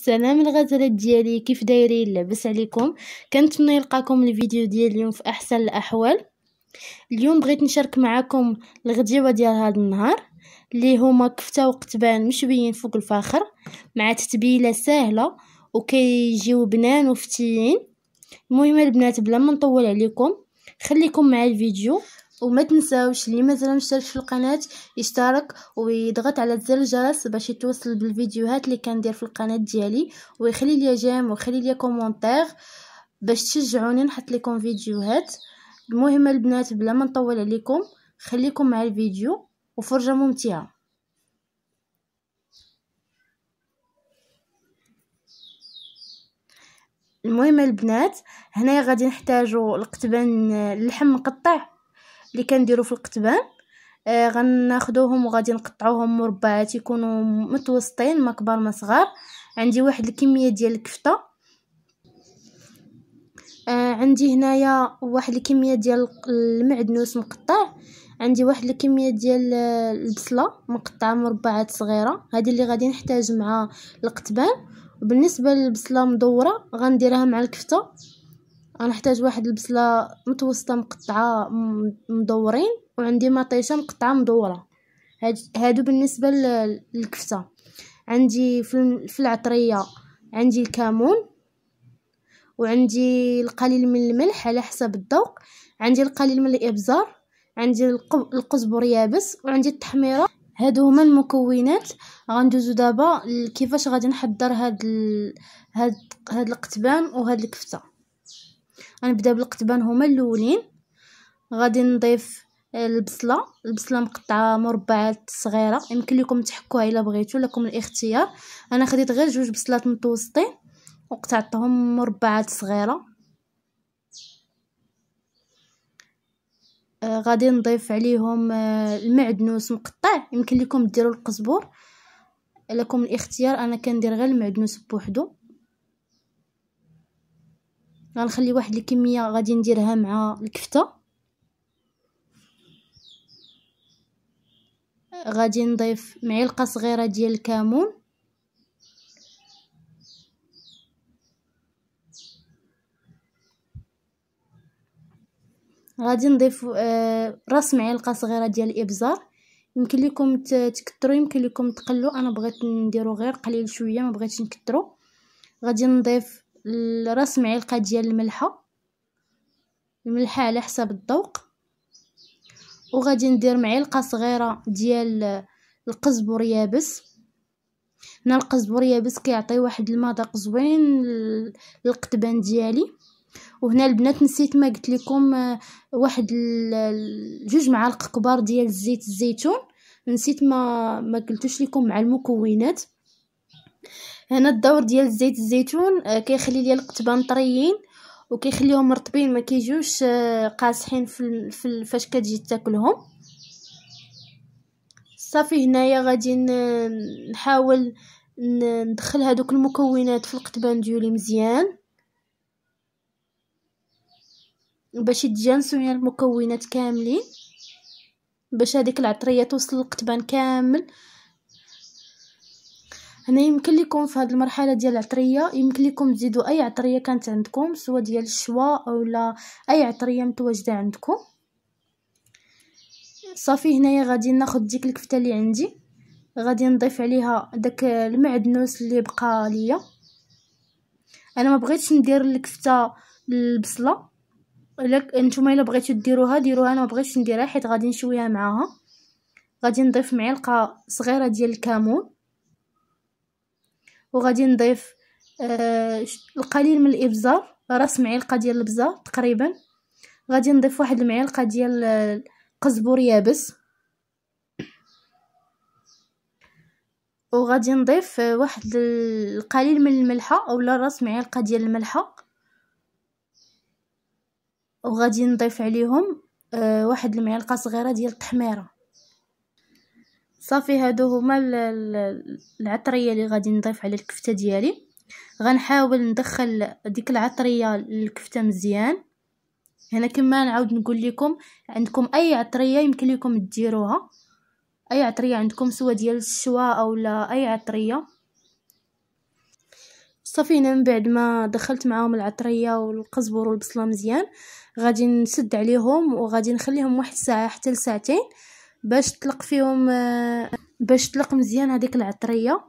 السلام الغزلات ديالي كيف دايرين لاباس عليكم كنتمنى يلقاكم الفيديو ديال اليوم في احسن الاحوال اليوم بغيت نشارك معكم الغديوه ديال هذا النهار اللي هما كفته وقتبان مشويين فوق الفاخر مع تتبيله سهله وكيجيو بنان وفتيين المهم البنات بلا ما نطول عليكم خليكم مع الفيديو وما تنساوش اللي مازال مشترك في القناه يشترك ويضغط على زر الجرس باش يتوصل بالفيديوهات اللي كندير في القناه ديالي ويخلي لي جيم ويخلي لي كومونتير باش تشجعوني نحط لكم فيديوهات المهم البنات بلا ما نطول عليكم خليكم مع الفيديو وفرجه ممتعه المهم البنات هنايا غادي نحتاجو القتبان اللحم مقطع اللي كنديرو في القطبان آه غناخدوهم وغادي نقطعوهم مربعات يكونوا متوسطين ما كبار ما صغار عندي واحد الكميه ديال الكفته آه عندي هنايا واحد الكميه ديال المعدنوس مقطع عندي واحد الكميه ديال البصله مقطعه مربعات صغيره هذه اللي غادي نحتاج مع القطبان وبالنسبه للبصله مدوره غنديرها مع الكفته غنحتاج واحد البصله متوسطه مقطعه مدورين وعندي مطيشه مقطعه مدوره هادو بالنسبه للكفته عندي في العطريه عندي الكمون وعندي القليل من الملح على حسب الذوق عندي القليل من الابزار عندي القزبر يابس وعندي التحميره هادو هما المكونات غندوزو دابا كيفاش غادي نحضر هاد ال... هاد هاد القتبان وهاد الكفته غنبدا بالقطبان هما الاولين غادي نضيف البصله البصله مقطعه مربعات صغيره يمكن لكم تحكوها الا بغيتو لكم الاختيار انا خديت غير جوج بصلات متوسطين وقطعتهم مربعات صغيره آه، غادي نضيف عليهم آه، المعدنوس مقطع يمكن لكم ديروا القزبور لكم الاختيار انا كندير غير المعدنوس بوحدو غنخلي واحد الكميه غادي نديرها مع الكفته غادي نضيف معلقه صغيره ديال الكمون غادي نضيف آه، راس معلقه صغيره ديال الابزار يمكن لكم تكثروا يمكن لكم تقلوا انا بغيت نديرو غير قليل شويه ما بغيتش نكثروا غادي نضيف راس معلقه ديال الملحه الملحه على حسب الذوق وغادي ندير معلقه صغيره ديال القزبر يابس هنا القزبر يابس كيعطي واحد المذاق زوين للقطبان ديالي وهنا البنات نسيت ما قلت لكم آه، واحد جوج معالق كبار ديال زيت الزيتون نسيت ما ما قلتوش لكم مع المكونات هنا الدور ديال زيت الزيتون آه، كيخلي ليا القطبان طريين وكيخليهم مرطبين ما كيجوش آه، قاصحين في فاش كتجي تاكلهم صافي هنايا غادي نحاول ندخل هذوك المكونات في القطبان ديولي مزيان باش يتجانسوا ليا المكونات كاملين باش هذيك العطريه توصل للقطبان كامل هنا يمكن لكم في هذه المرحله ديال العطريه يمكن لكم تزيدوا اي عطريه كانت عندكم سواء ديال الشوا اولا اي عطريه متواجده عندكم صافي هنايا غادي ناخذ ديك الكفته اللي عندي غادي نضيف عليها داك المعدنوس اللي بقى ليا انا ما بغيتش ندير الكفته البصله لك نتوما الا بغيتو ديروها ديروها انا ما بغيتش نديرها حيت غادي نشويها معاها غادي نضيف معلقه صغيره ديال الكمون وغادي نضيف آه القليل من الابزار راس معلقه ديال البزه تقريبا غادي نضيف واحد المعلقه ديال آه، قزبر يابس وغادي نضيف آه، واحد القليل من الملحه اولا راس معلقه ديال الملحه وغادي نضيف عليهم آه، واحد المعلقه صغيره ديال التحميره صافي هادو هما العطريه اللي غادي نضيف على الكفته ديالي غنحاول ندخل ديك العطريه للكفته مزيان هنا كما نعاود نقول لكم عندكم اي عطريه يمكن لكم ديروها اي عطريه عندكم سواء ديال الشوا او لا اي عطريه صافي هنا من بعد ما دخلت معاهم العطريه والقزبر والبصله مزيان غادي نسد عليهم وغادي نخليهم واحد ساعه حتى لساعتين باش تطلق فيهم باش تطلق مزيان هذيك العطريه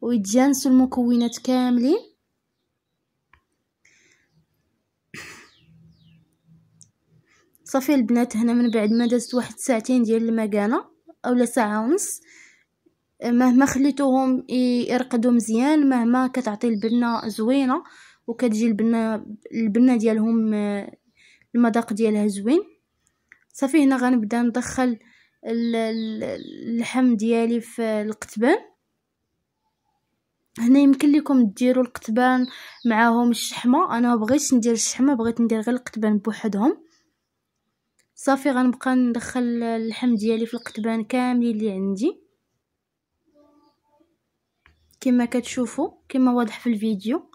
ويتجانسوا المكونات كاملين صافي البنات هنا من بعد ما دازت واحد ساعتين ديال المكانه اولا ساعه ونص مهما خليتوهم يرقدوا مزيان مهما كتعطي البنه زوينه وكتجي البنه البنه ديالهم المذاق ديالها زوين صافي هنا غنبدا ندخل اللحم ديالي في القتبان هنا يمكن لكم ديروا القتبان معاهم الشحمه انا بغيتش ندير الشحمه بغيت ندير غير القتبان بوحدهم صافي غنبقى ندخل اللحم ديالي في القتبان كاملين اللي عندي كما كتشوفوا كما واضح في الفيديو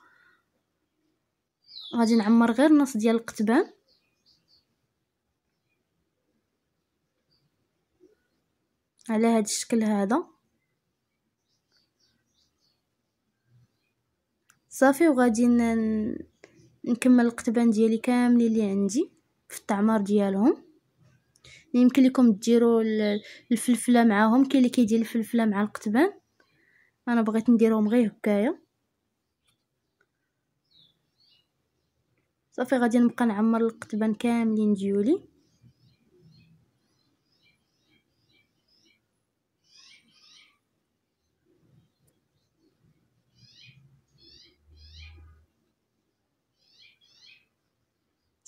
غادي نعمر غير نص ديال القتبان على هذا الشكل هذا صافي وغادي نكمل القطبان ديالي كاملين اللي عندي في التعمار ديالهم يمكن لكم تديروا الفلفله معاهم كاين اللي كيدير الفلفله مع القطبان انا بغيت نديرهم غير هكايا صافي غادي نبقى نعمر القطبان كاملين ديولي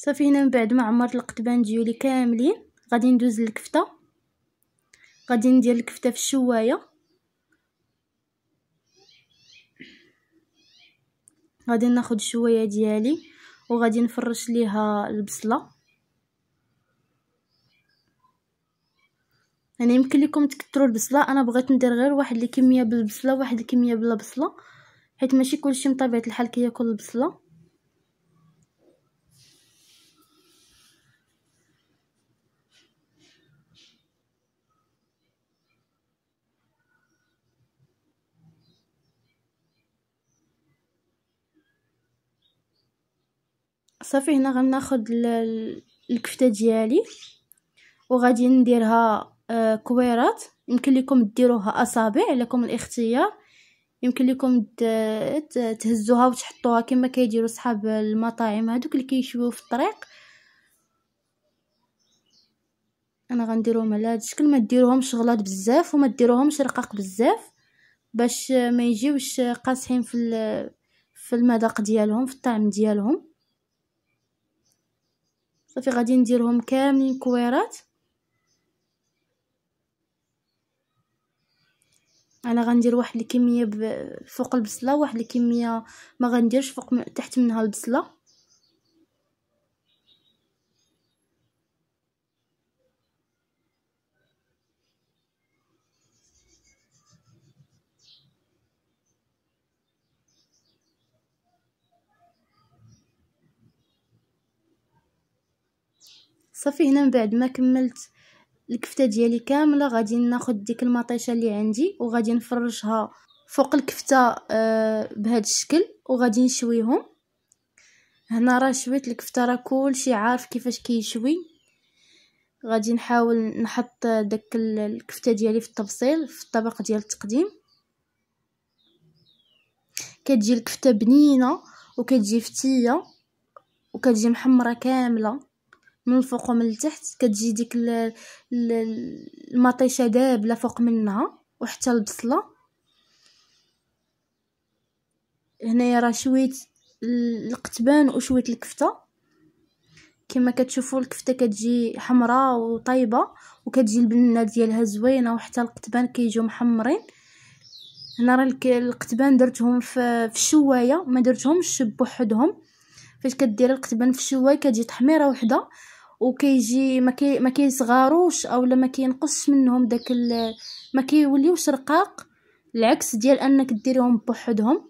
صافي هنا نعم، من بعد ما عمرت القطبان ديولي كاملين غادي ندوز للكفته غادي ندير الكفته في الشوايه غادي ناخد شويه ديالي وغادي نفرش ليها البصله يعني يمكن لكم تكثروا البصله انا بغيت ندير غير واحد الكميه بالبصله واحد الكميه بلا بصله حيت ماشي كلشي بطبيعه الحال كياكل البصله صافي هنا غناخد الكفته ديالي وغادي نديرها آه، كويرات يمكن لكم ديروها اصابع لكم الاختيار يمكن لكم تهزوها وتحطوها كما كيديروا صحاب المطاعم هذوك اللي كيشويو في الطريق انا غنديرهم على هذا الشكل ما ديروهمش غلاط بزاف وما ديروهمش رقاق بزاف باش ما يجيوش قاصحين في في المذاق ديالهم في الطعم ديالهم صافي غادي نديرهم كاملين كويرات انا غندير واحد الكميه فوق البصله واحد الكميه ما غنديرش فوق تحت منها البصله صافي هنا من بعد ما كملت الكفته ديالي كامله غادي ناخد ديك المطيشه اللي عندي وغادي نفرشها فوق الكفته آه، بهذا الشكل وغادي نشويهم هنا راه شويت الكفته راه كلشي عارف كيفاش كيشوي غادي نحاول نحط داك الكفته ديالي في التبصيل في الطبق ديال التقديم كتجي الكفته بنينه وكتجي فتيه وكتجي محمره كامله من الفوق ومن التحت كتجي ديك المطيشه دابله فوق منها وحتى البصله هنايا راه شويت القتبان وشويت الكفته كما كتشوفوا الكفته كتجي حمراء وطيبه وكتجي البنه ديالها زوينه وحتى القتبان كيجيو محمرين هنا راه القتبان درتهم في الشوايه ما درتهمش بوحدهم فاش كديري القتبان في الشواي كتجي تحميره وحده وكيجي ما كي ما كيصغاروش اولا ما كينقصش منهم داك ما كيوليوش رقاق العكس ديال انك ديريهم بوحدهم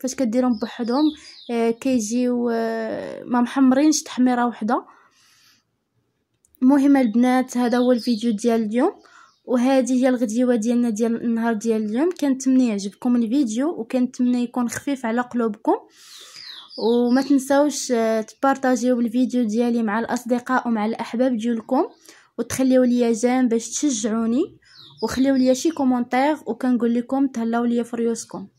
فاش كديرهم بوحدهم آه كيجيو آه ما محمرينش تحميره وحده المهم البنات هذا هو الفيديو ديال اليوم وهذه هي الغديوه ديالنا ديال النهار ديال اليوم كنتمنى يعجبكم الفيديو وكنتمنى يكون خفيف على قلوبكم وما تنساوش آه، تبارطاجيو الفيديو ديالي مع الاصدقاء ومع الاحباب ديالكم وتخليو ليا جيم باش تشجعوني وخليو ليا شي كومونتير وكنقول لكم تهلاو ليا فريوسكم